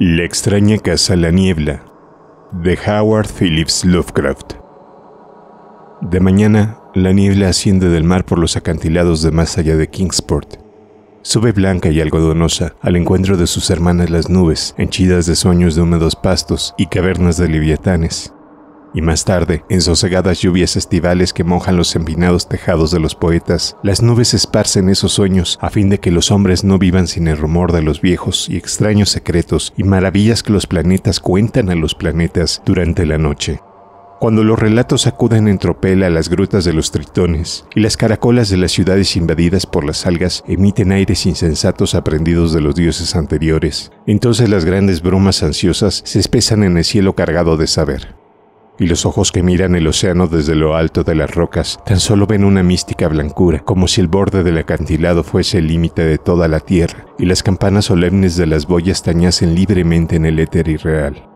La extraña casa La Niebla de Howard Phillips Lovecraft. De mañana, la niebla asciende del mar por los acantilados de más allá de Kingsport. Sube blanca y algodonosa al encuentro de sus hermanas las nubes, henchidas de sueños de húmedos pastos y cavernas de leviatanes y más tarde, en sosegadas lluvias estivales que mojan los empinados tejados de los poetas, las nubes esparcen esos sueños a fin de que los hombres no vivan sin el rumor de los viejos y extraños secretos y maravillas que los planetas cuentan a los planetas durante la noche. Cuando los relatos acuden en tropel a las grutas de los tritones y las caracolas de las ciudades invadidas por las algas emiten aires insensatos aprendidos de los dioses anteriores, entonces las grandes bromas ansiosas se espesan en el cielo cargado de saber y los ojos que miran el océano desde lo alto de las rocas tan solo ven una mística blancura, como si el borde del acantilado fuese el límite de toda la tierra, y las campanas solemnes de las boyas tañasen libremente en el éter irreal.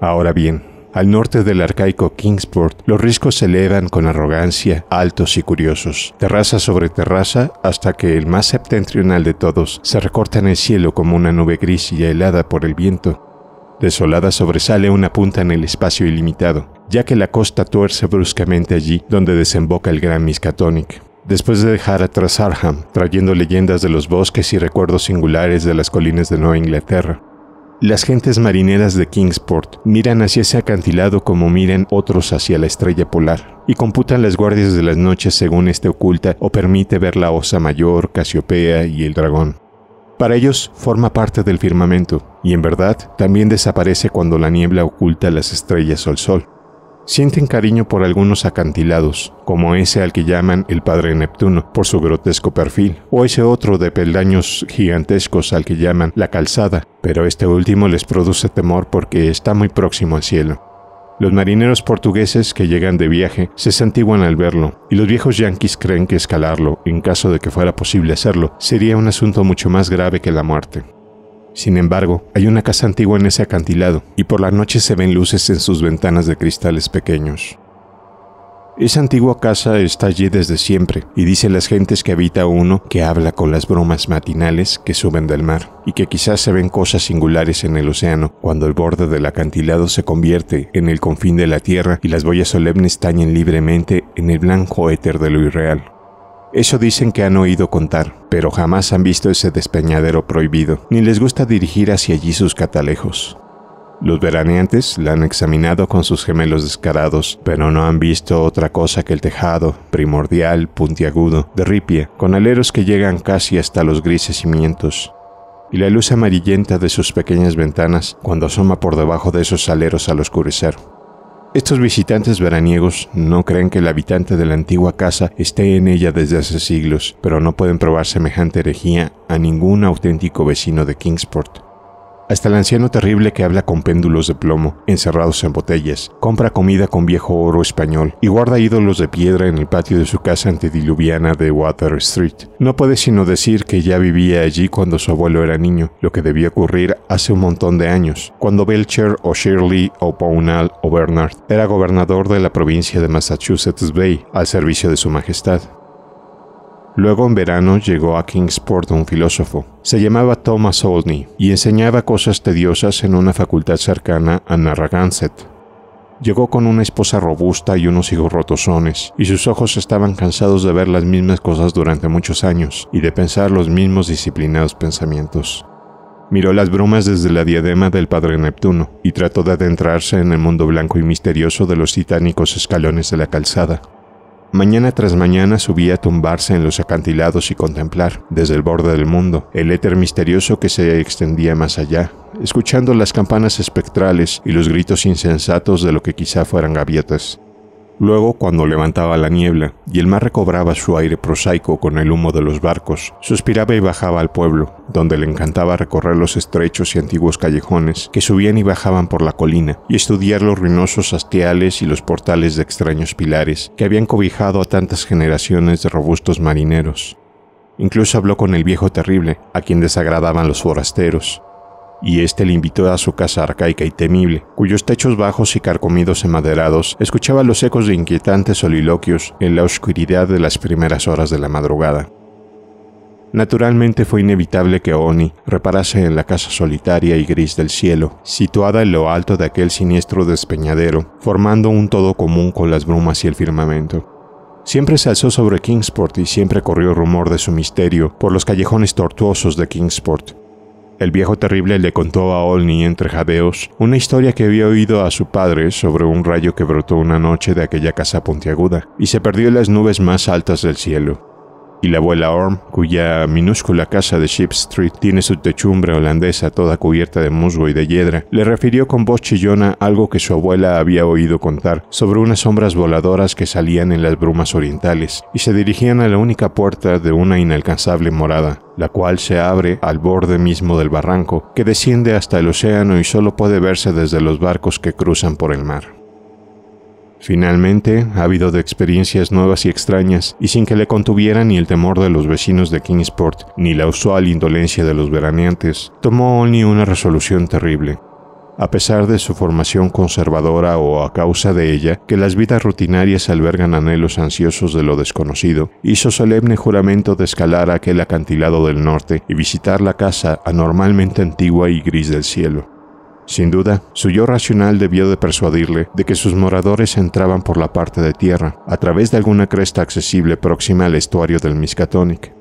Ahora bien, al norte del arcaico Kingsport, los riscos se elevan con arrogancia, altos y curiosos, terraza sobre terraza, hasta que el más septentrional de todos se recorta en el cielo como una nube gris y helada por el viento, Desolada sobresale una punta en el espacio ilimitado, ya que la costa tuerce bruscamente allí donde desemboca el gran Miskatonic. Después de dejar atrás Arham, trayendo leyendas de los bosques y recuerdos singulares de las colinas de Nueva Inglaterra, las gentes marineras de Kingsport miran hacia ese acantilado como miran otros hacia la estrella polar, y computan las guardias de las noches según este oculta o permite ver la osa mayor, Casiopea y el dragón. Para ellos forma parte del firmamento y en verdad también desaparece cuando la niebla oculta las estrellas o el sol. Sienten cariño por algunos acantilados, como ese al que llaman el Padre Neptuno por su grotesco perfil, o ese otro de peldaños gigantescos al que llaman la calzada, pero este último les produce temor porque está muy próximo al cielo. Los marineros portugueses que llegan de viaje se santiguan al verlo, y los viejos yanquis creen que escalarlo, en caso de que fuera posible hacerlo, sería un asunto mucho más grave que la muerte. Sin embargo, hay una casa antigua en ese acantilado, y por la noche se ven luces en sus ventanas de cristales pequeños. Esa antigua casa está allí desde siempre, y dicen las gentes que habita uno que habla con las bromas matinales que suben del mar, y que quizás se ven cosas singulares en el océano cuando el borde del acantilado se convierte en el confín de la tierra y las boyas solemnes tañen libremente en el blanco éter de lo irreal. Eso dicen que han oído contar, pero jamás han visto ese despeñadero prohibido, ni les gusta dirigir hacia allí sus catalejos. Los veraneantes la han examinado con sus gemelos descarados, pero no han visto otra cosa que el tejado, primordial, puntiagudo, de ripia, con aleros que llegan casi hasta los grises cimientos, y la luz amarillenta de sus pequeñas ventanas cuando asoma por debajo de esos aleros al oscurecer. Estos visitantes veraniegos no creen que el habitante de la antigua casa esté en ella desde hace siglos, pero no pueden probar semejante herejía a ningún auténtico vecino de Kingsport hasta el anciano terrible que habla con péndulos de plomo, encerrados en botellas, compra comida con viejo oro español y guarda ídolos de piedra en el patio de su casa antediluviana de Water Street. No puede sino decir que ya vivía allí cuando su abuelo era niño, lo que debió ocurrir hace un montón de años, cuando Belcher o Shirley o Pownall o Bernard era gobernador de la provincia de Massachusetts Bay, al servicio de su majestad. Luego en verano llegó a Kingsport un filósofo. Se llamaba Thomas Olney y enseñaba cosas tediosas en una facultad cercana a Narragansett. Llegó con una esposa robusta y unos hijos rotosones, y sus ojos estaban cansados de ver las mismas cosas durante muchos años y de pensar los mismos disciplinados pensamientos. Miró las brumas desde la diadema del Padre Neptuno y trató de adentrarse en el mundo blanco y misterioso de los titánicos escalones de la calzada. Mañana tras mañana subía a tumbarse en los acantilados y contemplar, desde el borde del mundo, el éter misterioso que se extendía más allá, escuchando las campanas espectrales y los gritos insensatos de lo que quizá fueran gaviotas. Luego, cuando levantaba la niebla y el mar recobraba su aire prosaico con el humo de los barcos, suspiraba y bajaba al pueblo, donde le encantaba recorrer los estrechos y antiguos callejones que subían y bajaban por la colina, y estudiar los ruinosos hastiales y los portales de extraños pilares que habían cobijado a tantas generaciones de robustos marineros. Incluso habló con el viejo terrible, a quien desagradaban los forasteros, y éste le invitó a su casa arcaica y temible, cuyos techos bajos y carcomidos emaderados escuchaba los ecos de inquietantes soliloquios en la oscuridad de las primeras horas de la madrugada. Naturalmente fue inevitable que Oni reparase en la casa solitaria y gris del cielo, situada en lo alto de aquel siniestro despeñadero, formando un todo común con las brumas y el firmamento. Siempre se alzó sobre Kingsport y siempre corrió rumor de su misterio por los callejones tortuosos de Kingsport, el viejo terrible le contó a Olney entre jadeos una historia que había oído a su padre sobre un rayo que brotó una noche de aquella casa puntiaguda y se perdió en las nubes más altas del cielo y la abuela Orm, cuya minúscula casa de Ship Street tiene su techumbre holandesa toda cubierta de musgo y de hiedra, le refirió con voz chillona algo que su abuela había oído contar sobre unas sombras voladoras que salían en las brumas orientales y se dirigían a la única puerta de una inalcanzable morada, la cual se abre al borde mismo del barranco, que desciende hasta el océano y solo puede verse desde los barcos que cruzan por el mar. Finalmente, ávido de experiencias nuevas y extrañas, y sin que le contuviera ni el temor de los vecinos de Kingsport, ni la usual indolencia de los veraneantes, tomó Olney una resolución terrible. A pesar de su formación conservadora o a causa de ella, que las vidas rutinarias albergan anhelos ansiosos de lo desconocido, hizo solemne juramento de escalar aquel acantilado del norte y visitar la casa anormalmente antigua y gris del cielo. Sin duda, su yo racional debió de persuadirle de que sus moradores entraban por la parte de tierra, a través de alguna cresta accesible próxima al estuario del Miskatonic.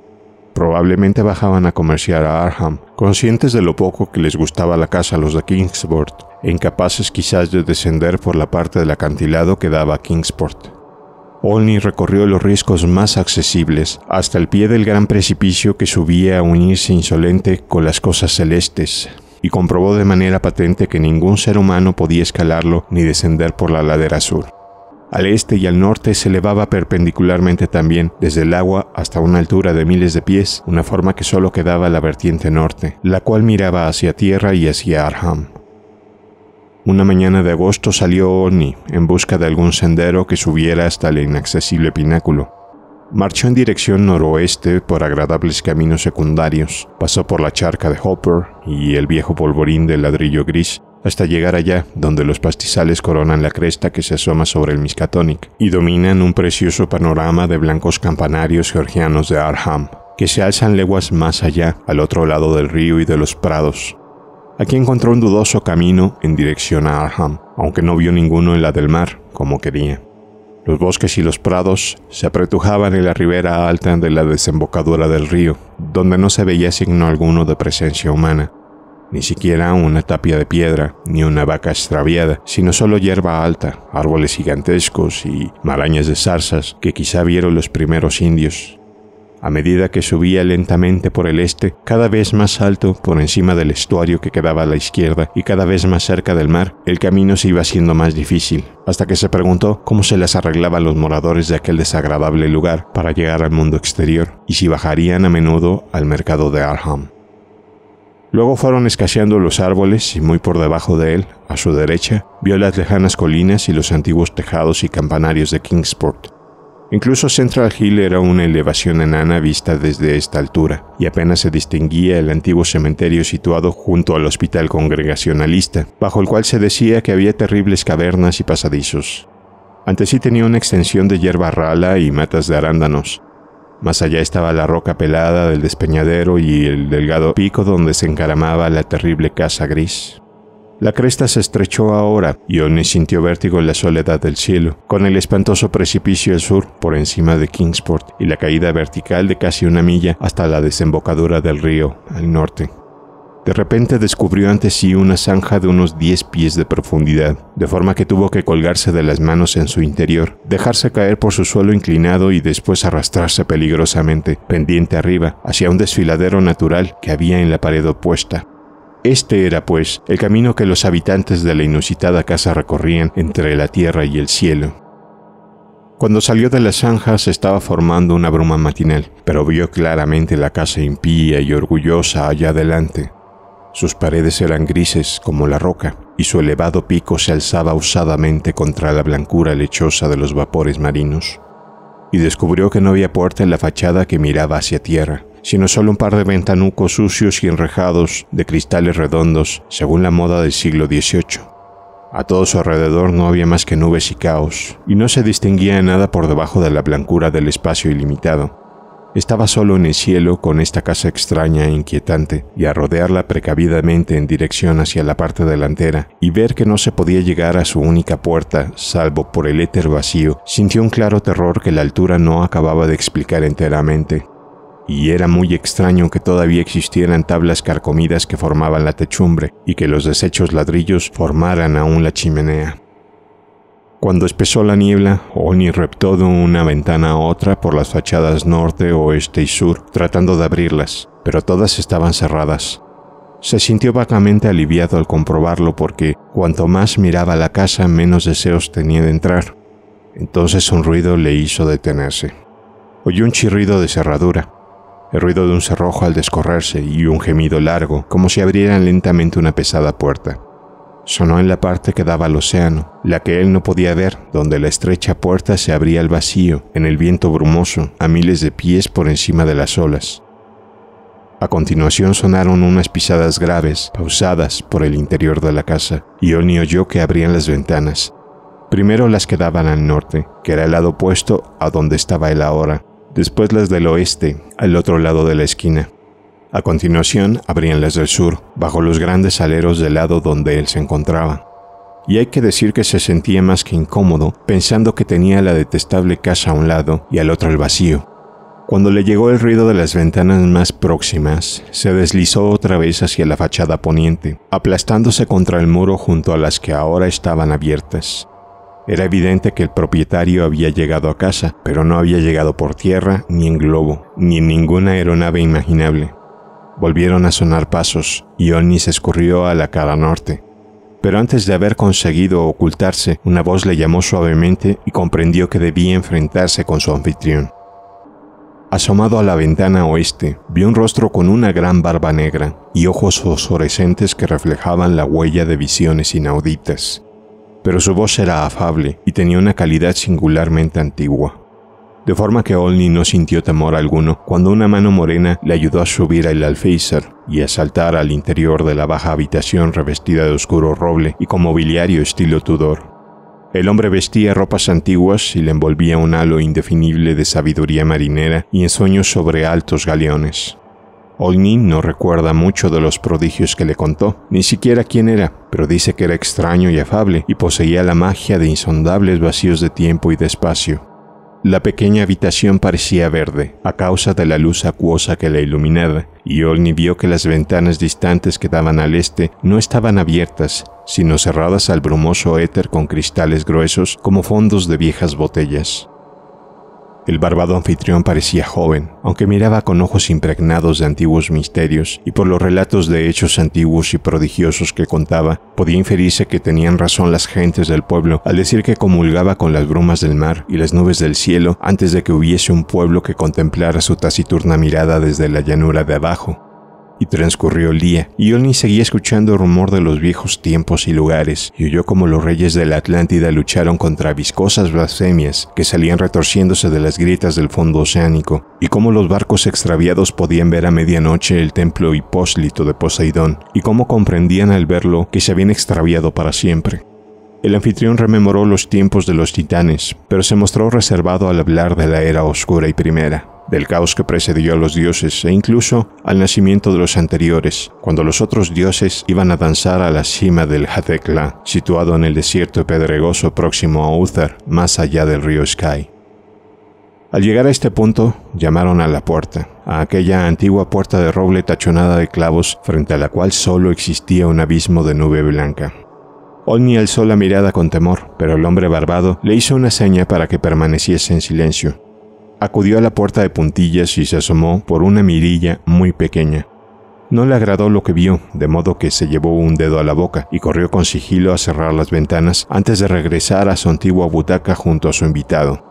Probablemente bajaban a comerciar a Arham, conscientes de lo poco que les gustaba la casa a los de Kingsport, e incapaces quizás de descender por la parte del acantilado que daba a Kingsport. Olney recorrió los riscos más accesibles hasta el pie del gran precipicio que subía a unirse insolente con las cosas celestes, y comprobó de manera patente que ningún ser humano podía escalarlo ni descender por la ladera sur. Al este y al norte se elevaba perpendicularmente también, desde el agua hasta una altura de miles de pies, una forma que solo quedaba la vertiente norte, la cual miraba hacia tierra y hacia Arham. Una mañana de agosto salió Oni en busca de algún sendero que subiera hasta el inaccesible pináculo, Marchó en dirección noroeste por agradables caminos secundarios, pasó por la charca de Hopper y el viejo polvorín de ladrillo gris, hasta llegar allá donde los pastizales coronan la cresta que se asoma sobre el Miskatonic y dominan un precioso panorama de blancos campanarios georgianos de Arham, que se alzan leguas más allá, al otro lado del río y de los prados. Aquí encontró un dudoso camino en dirección a Arham, aunque no vio ninguno en la del mar, como quería. Los bosques y los prados se apretujaban en la ribera alta de la desembocadura del río, donde no se veía signo alguno de presencia humana, ni siquiera una tapia de piedra, ni una vaca extraviada, sino solo hierba alta, árboles gigantescos y marañas de zarzas que quizá vieron los primeros indios, a medida que subía lentamente por el este, cada vez más alto por encima del estuario que quedaba a la izquierda y cada vez más cerca del mar, el camino se iba haciendo más difícil, hasta que se preguntó cómo se las arreglaban los moradores de aquel desagradable lugar para llegar al mundo exterior y si bajarían a menudo al mercado de Arham. Luego fueron escaseando los árboles y muy por debajo de él, a su derecha, vio las lejanas colinas y los antiguos tejados y campanarios de Kingsport, Incluso Central Hill era una elevación enana vista desde esta altura, y apenas se distinguía el antiguo cementerio situado junto al hospital congregacionalista, bajo el cual se decía que había terribles cavernas y pasadizos. Ante sí tenía una extensión de hierba rala y matas de arándanos. Más allá estaba la roca pelada del despeñadero y el delgado pico donde se encaramaba la terrible casa gris. La cresta se estrechó ahora y Olney sintió vértigo en la soledad del cielo, con el espantoso precipicio al sur por encima de Kingsport y la caída vertical de casi una milla hasta la desembocadura del río al norte. De repente descubrió ante sí una zanja de unos 10 pies de profundidad, de forma que tuvo que colgarse de las manos en su interior, dejarse caer por su suelo inclinado y después arrastrarse peligrosamente, pendiente arriba, hacia un desfiladero natural que había en la pared opuesta. Este era, pues, el camino que los habitantes de la inusitada casa recorrían entre la tierra y el cielo. Cuando salió de las zanjas estaba formando una bruma matinal, pero vio claramente la casa impía y orgullosa allá adelante. Sus paredes eran grises como la roca, y su elevado pico se alzaba usadamente contra la blancura lechosa de los vapores marinos. Y descubrió que no había puerta en la fachada que miraba hacia tierra, sino solo un par de ventanucos sucios y enrejados de cristales redondos, según la moda del siglo XVIII. A todo su alrededor no había más que nubes y caos, y no se distinguía nada por debajo de la blancura del espacio ilimitado. Estaba solo en el cielo con esta casa extraña e inquietante, y a rodearla precavidamente en dirección hacia la parte delantera, y ver que no se podía llegar a su única puerta, salvo por el éter vacío, sintió un claro terror que la altura no acababa de explicar enteramente y era muy extraño que todavía existieran tablas carcomidas que formaban la techumbre y que los desechos ladrillos formaran aún la chimenea. Cuando espesó la niebla, Oni reptó de una ventana a otra por las fachadas norte, oeste y sur, tratando de abrirlas, pero todas estaban cerradas. Se sintió vagamente aliviado al comprobarlo porque cuanto más miraba la casa, menos deseos tenía de entrar. Entonces un ruido le hizo detenerse. Oyó un chirrido de cerradura, el ruido de un cerrojo al descorrerse y un gemido largo, como si abrieran lentamente una pesada puerta. Sonó en la parte que daba al océano, la que él no podía ver, donde la estrecha puerta se abría al vacío, en el viento brumoso, a miles de pies por encima de las olas. A continuación sonaron unas pisadas graves, pausadas, por el interior de la casa, y Oni oyó que abrían las ventanas. Primero las que daban al norte, que era el lado opuesto a donde estaba él ahora, después las del oeste, al otro lado de la esquina. A continuación abrían las del sur, bajo los grandes aleros del lado donde él se encontraba. Y hay que decir que se sentía más que incómodo pensando que tenía la detestable casa a un lado y al otro el vacío. Cuando le llegó el ruido de las ventanas más próximas, se deslizó otra vez hacia la fachada poniente, aplastándose contra el muro junto a las que ahora estaban abiertas. Era evidente que el propietario había llegado a casa, pero no había llegado por tierra, ni en globo, ni en ninguna aeronave imaginable. Volvieron a sonar pasos, y se escurrió a la cara norte. Pero antes de haber conseguido ocultarse, una voz le llamó suavemente y comprendió que debía enfrentarse con su anfitrión. Asomado a la ventana oeste, vio un rostro con una gran barba negra y ojos fosforescentes que reflejaban la huella de visiones inauditas pero su voz era afable y tenía una calidad singularmente antigua. De forma que Olney no sintió temor alguno cuando una mano morena le ayudó a subir al alféizar y a saltar al interior de la baja habitación revestida de oscuro roble y con mobiliario estilo Tudor. El hombre vestía ropas antiguas y le envolvía un halo indefinible de sabiduría marinera y sueños sobre altos galeones. Olni no recuerda mucho de los prodigios que le contó, ni siquiera quién era, pero dice que era extraño y afable y poseía la magia de insondables vacíos de tiempo y de espacio. La pequeña habitación parecía verde, a causa de la luz acuosa que la iluminaba, y Olney vio que las ventanas distantes que daban al este no estaban abiertas, sino cerradas al brumoso éter con cristales gruesos como fondos de viejas botellas. El barbado anfitrión parecía joven, aunque miraba con ojos impregnados de antiguos misterios, y por los relatos de hechos antiguos y prodigiosos que contaba, podía inferirse que tenían razón las gentes del pueblo al decir que comulgaba con las brumas del mar y las nubes del cielo antes de que hubiese un pueblo que contemplara su taciturna mirada desde la llanura de abajo y transcurrió el día. y Olni seguía escuchando el rumor de los viejos tiempos y lugares, y oyó como los reyes de la Atlántida lucharon contra viscosas blasfemias que salían retorciéndose de las grietas del fondo oceánico, y cómo los barcos extraviados podían ver a medianoche el templo hipóslito de Poseidón, y cómo comprendían al verlo que se habían extraviado para siempre. El anfitrión rememoró los tiempos de los titanes, pero se mostró reservado al hablar de la era oscura y primera del caos que precedió a los dioses e incluso al nacimiento de los anteriores, cuando los otros dioses iban a danzar a la cima del Hatekla, situado en el desierto pedregoso próximo a Uther, más allá del río Sky. Al llegar a este punto, llamaron a la puerta, a aquella antigua puerta de roble tachonada de clavos frente a la cual solo existía un abismo de nube blanca. Olni alzó la mirada con temor, pero el hombre barbado le hizo una seña para que permaneciese en silencio, Acudió a la puerta de puntillas y se asomó por una mirilla muy pequeña. No le agradó lo que vio, de modo que se llevó un dedo a la boca y corrió con sigilo a cerrar las ventanas antes de regresar a su antigua butaca junto a su invitado.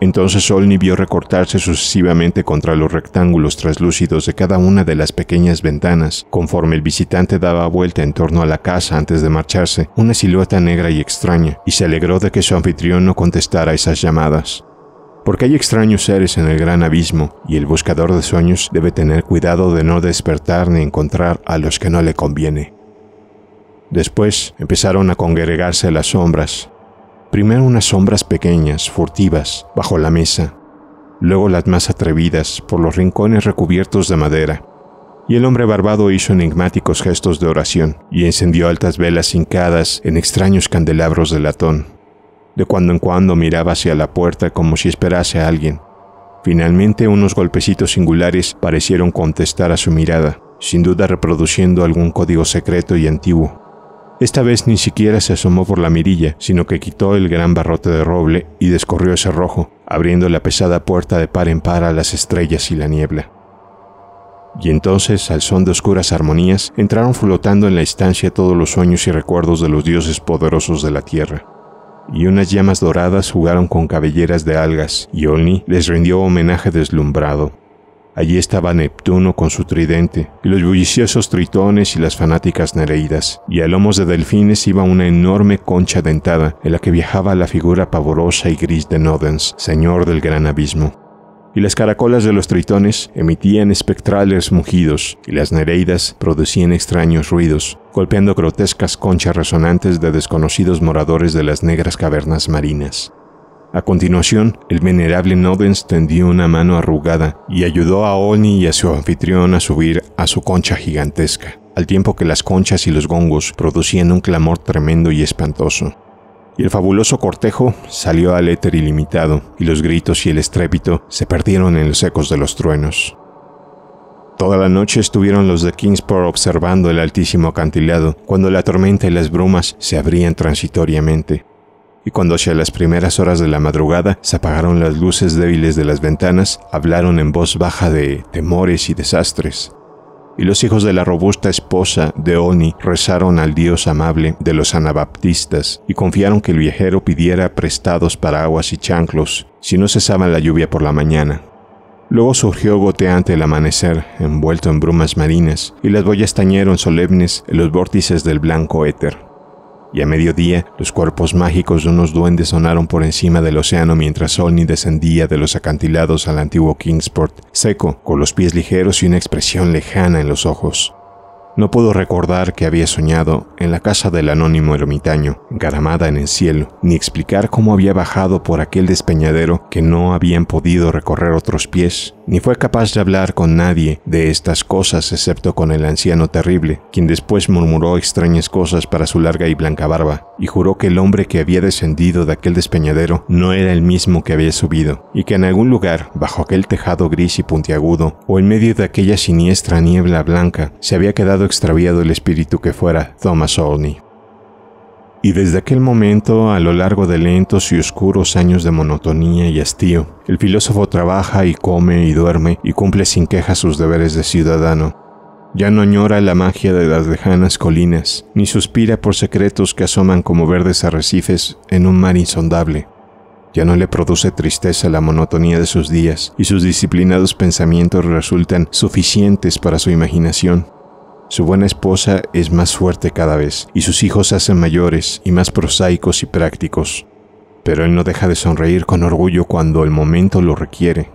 Entonces Olney vio recortarse sucesivamente contra los rectángulos traslúcidos de cada una de las pequeñas ventanas. Conforme el visitante daba vuelta en torno a la casa antes de marcharse, una silueta negra y extraña, y se alegró de que su anfitrión no contestara esas llamadas porque hay extraños seres en el gran abismo, y el buscador de sueños debe tener cuidado de no despertar ni encontrar a los que no le conviene. Después empezaron a congregarse las sombras, primero unas sombras pequeñas, furtivas, bajo la mesa, luego las más atrevidas, por los rincones recubiertos de madera, y el hombre barbado hizo enigmáticos gestos de oración y encendió altas velas hincadas en extraños candelabros de latón. De cuando en cuando miraba hacia la puerta como si esperase a alguien. Finalmente unos golpecitos singulares parecieron contestar a su mirada, sin duda reproduciendo algún código secreto y antiguo. Esta vez ni siquiera se asomó por la mirilla, sino que quitó el gran barrote de roble y descorrió ese rojo, abriendo la pesada puerta de par en par a las estrellas y la niebla. Y entonces, al son de oscuras armonías, entraron flotando en la estancia todos los sueños y recuerdos de los dioses poderosos de la tierra y unas llamas doradas jugaron con cabelleras de algas, y Olni les rindió homenaje deslumbrado. Allí estaba Neptuno con su tridente, y los bulliciosos tritones y las fanáticas nereidas, y a lomos de delfines iba una enorme concha dentada en la que viajaba la figura pavorosa y gris de Nodens, señor del gran abismo y las caracolas de los tritones emitían espectrales mugidos, y las nereidas producían extraños ruidos, golpeando grotescas conchas resonantes de desconocidos moradores de las negras cavernas marinas. A continuación, el venerable Nodens tendió una mano arrugada y ayudó a Oni y a su anfitrión a subir a su concha gigantesca, al tiempo que las conchas y los gongos producían un clamor tremendo y espantoso y el fabuloso cortejo salió al éter ilimitado, y los gritos y el estrépito se perdieron en los ecos de los truenos. Toda la noche estuvieron los de Kingsport observando el altísimo acantilado, cuando la tormenta y las brumas se abrían transitoriamente, y cuando hacia las primeras horas de la madrugada se apagaron las luces débiles de las ventanas, hablaron en voz baja de temores y desastres, y los hijos de la robusta esposa de Oni rezaron al Dios amable de los anabaptistas y confiaron que el viajero pidiera prestados paraguas y chanclos si no cesaba la lluvia por la mañana. Luego surgió goteante el amanecer, envuelto en brumas marinas, y las boyas tañeron solemnes en los vórtices del blanco éter y a mediodía los cuerpos mágicos de unos duendes sonaron por encima del océano mientras Olney descendía de los acantilados al antiguo Kingsport, seco, con los pies ligeros y una expresión lejana en los ojos. No puedo recordar que había soñado en la casa del anónimo ermitaño, garamada en el cielo, ni explicar cómo había bajado por aquel despeñadero que no habían podido recorrer otros pies ni fue capaz de hablar con nadie de estas cosas excepto con el anciano terrible, quien después murmuró extrañas cosas para su larga y blanca barba, y juró que el hombre que había descendido de aquel despeñadero no era el mismo que había subido, y que en algún lugar, bajo aquel tejado gris y puntiagudo, o en medio de aquella siniestra niebla blanca, se había quedado extraviado el espíritu que fuera Thomas Orney. Y desde aquel momento, a lo largo de lentos y oscuros años de monotonía y hastío, el filósofo trabaja y come y duerme y cumple sin queja sus deberes de ciudadano. Ya no añora la magia de las lejanas colinas, ni suspira por secretos que asoman como verdes arrecifes en un mar insondable. Ya no le produce tristeza la monotonía de sus días, y sus disciplinados pensamientos resultan suficientes para su imaginación, su buena esposa es más fuerte cada vez, y sus hijos se hacen mayores y más prosaicos y prácticos. Pero él no deja de sonreír con orgullo cuando el momento lo requiere.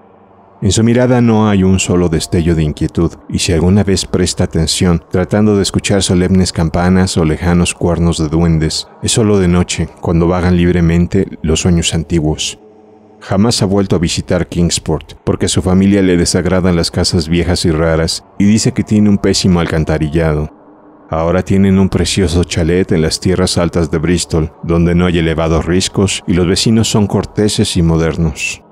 En su mirada no hay un solo destello de inquietud, y si alguna vez presta atención, tratando de escuchar solemnes campanas o lejanos cuernos de duendes, es solo de noche, cuando vagan libremente los sueños antiguos, jamás ha vuelto a visitar Kingsport, porque a su familia le desagradan las casas viejas y raras y dice que tiene un pésimo alcantarillado. Ahora tienen un precioso chalet en las tierras altas de Bristol, donde no hay elevados riscos y los vecinos son corteses y modernos.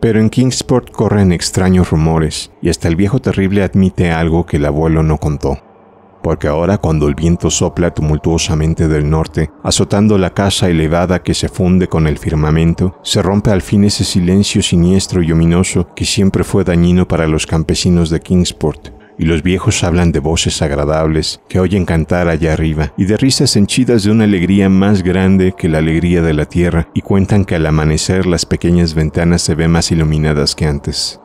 Pero en Kingsport corren extraños rumores, y hasta el viejo terrible admite algo que el abuelo no contó porque ahora cuando el viento sopla tumultuosamente del norte, azotando la casa elevada que se funde con el firmamento, se rompe al fin ese silencio siniestro y ominoso que siempre fue dañino para los campesinos de Kingsport, y los viejos hablan de voces agradables que oyen cantar allá arriba, y de risas henchidas de una alegría más grande que la alegría de la tierra, y cuentan que al amanecer las pequeñas ventanas se ven más iluminadas que antes.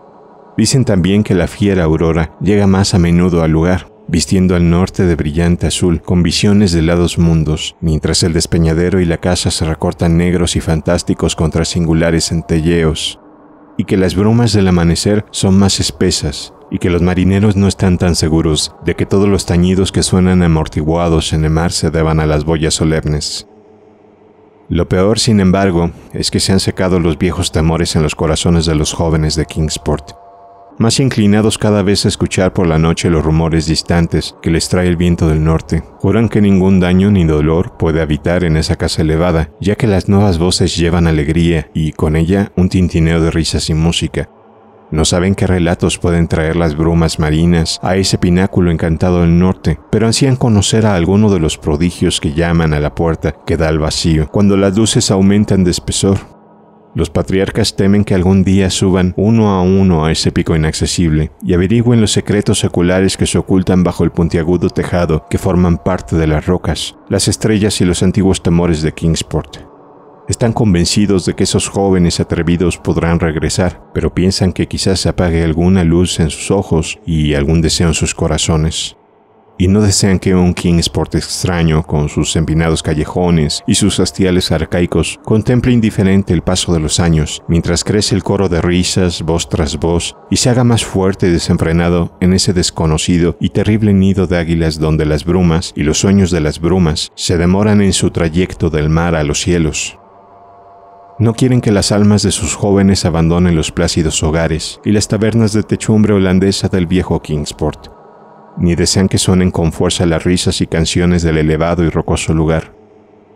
Dicen también que la fiera aurora llega más a menudo al lugar, vistiendo al norte de brillante azul con visiones de lados mundos, mientras el despeñadero y la casa se recortan negros y fantásticos contra singulares centelleos, y que las brumas del amanecer son más espesas, y que los marineros no están tan seguros de que todos los tañidos que suenan amortiguados en el mar se deban a las boyas solemnes. Lo peor, sin embargo, es que se han secado los viejos temores en los corazones de los jóvenes de Kingsport, más inclinados cada vez a escuchar por la noche los rumores distantes que les trae el viento del norte. Juran que ningún daño ni dolor puede habitar en esa casa elevada, ya que las nuevas voces llevan alegría y con ella un tintineo de risas y música. No saben qué relatos pueden traer las brumas marinas a ese pináculo encantado del norte, pero hacían conocer a alguno de los prodigios que llaman a la puerta que da al vacío, cuando las luces aumentan de espesor los patriarcas temen que algún día suban uno a uno a ese pico inaccesible y averigüen los secretos seculares que se ocultan bajo el puntiagudo tejado que forman parte de las rocas, las estrellas y los antiguos temores de Kingsport. Están convencidos de que esos jóvenes atrevidos podrán regresar, pero piensan que quizás se apague alguna luz en sus ojos y algún deseo en sus corazones y no desean que un Kingsport extraño, con sus empinados callejones y sus hastiales arcaicos, contemple indiferente el paso de los años, mientras crece el coro de risas, voz tras voz, y se haga más fuerte y desenfrenado en ese desconocido y terrible nido de águilas donde las brumas y los sueños de las brumas se demoran en su trayecto del mar a los cielos. No quieren que las almas de sus jóvenes abandonen los plácidos hogares y las tabernas de techumbre holandesa del viejo Kingsport, ni desean que suenen con fuerza las risas y canciones del elevado y rocoso lugar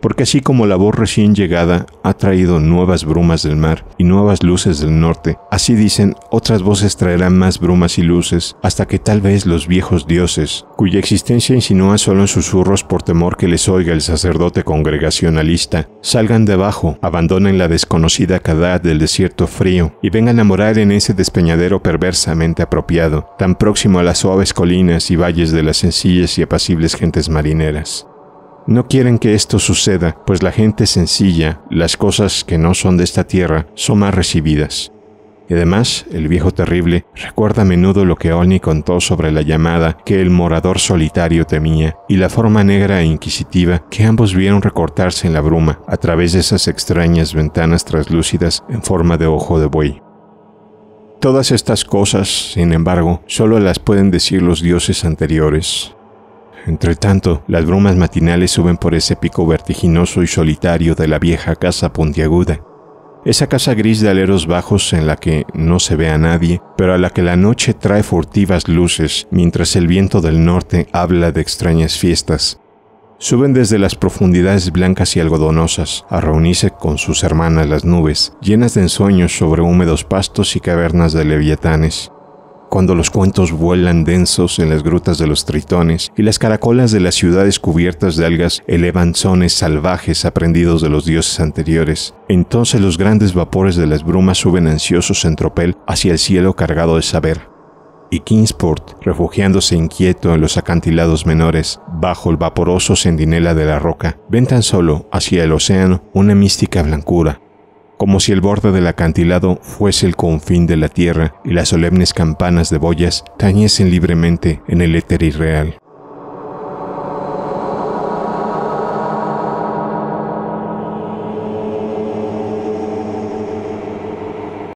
porque así como la voz recién llegada ha traído nuevas brumas del mar y nuevas luces del norte, así dicen, otras voces traerán más brumas y luces, hasta que tal vez los viejos dioses, cuya existencia insinúa solo en susurros por temor que les oiga el sacerdote congregacionalista, salgan debajo, abandonen la desconocida cadáver del desierto frío y vengan a morar en ese despeñadero perversamente apropiado, tan próximo a las suaves colinas y valles de las sencillas y apacibles gentes marineras. No quieren que esto suceda, pues la gente sencilla, las cosas que no son de esta tierra, son más recibidas. Y además, el viejo terrible recuerda a menudo lo que Olney contó sobre la llamada que el morador solitario temía y la forma negra e inquisitiva que ambos vieron recortarse en la bruma a través de esas extrañas ventanas translúcidas en forma de ojo de buey. Todas estas cosas, sin embargo, solo las pueden decir los dioses anteriores, entre tanto, las brumas matinales suben por ese pico vertiginoso y solitario de la vieja casa puntiaguda. Esa casa gris de aleros bajos en la que no se ve a nadie, pero a la que la noche trae furtivas luces mientras el viento del norte habla de extrañas fiestas. Suben desde las profundidades blancas y algodonosas a reunirse con sus hermanas las nubes, llenas de ensueños sobre húmedos pastos y cavernas de leviatanes cuando los cuentos vuelan densos en las grutas de los tritones y las caracolas de las ciudades cubiertas de algas elevan sones salvajes aprendidos de los dioses anteriores, entonces los grandes vapores de las brumas suben ansiosos en tropel hacia el cielo cargado de saber. Y Kingsport, refugiándose inquieto en los acantilados menores, bajo el vaporoso sendinela de la roca, ven tan solo hacia el océano una mística blancura, como si el borde del acantilado fuese el confín de la tierra y las solemnes campanas de boyas tañesen libremente en el éter irreal.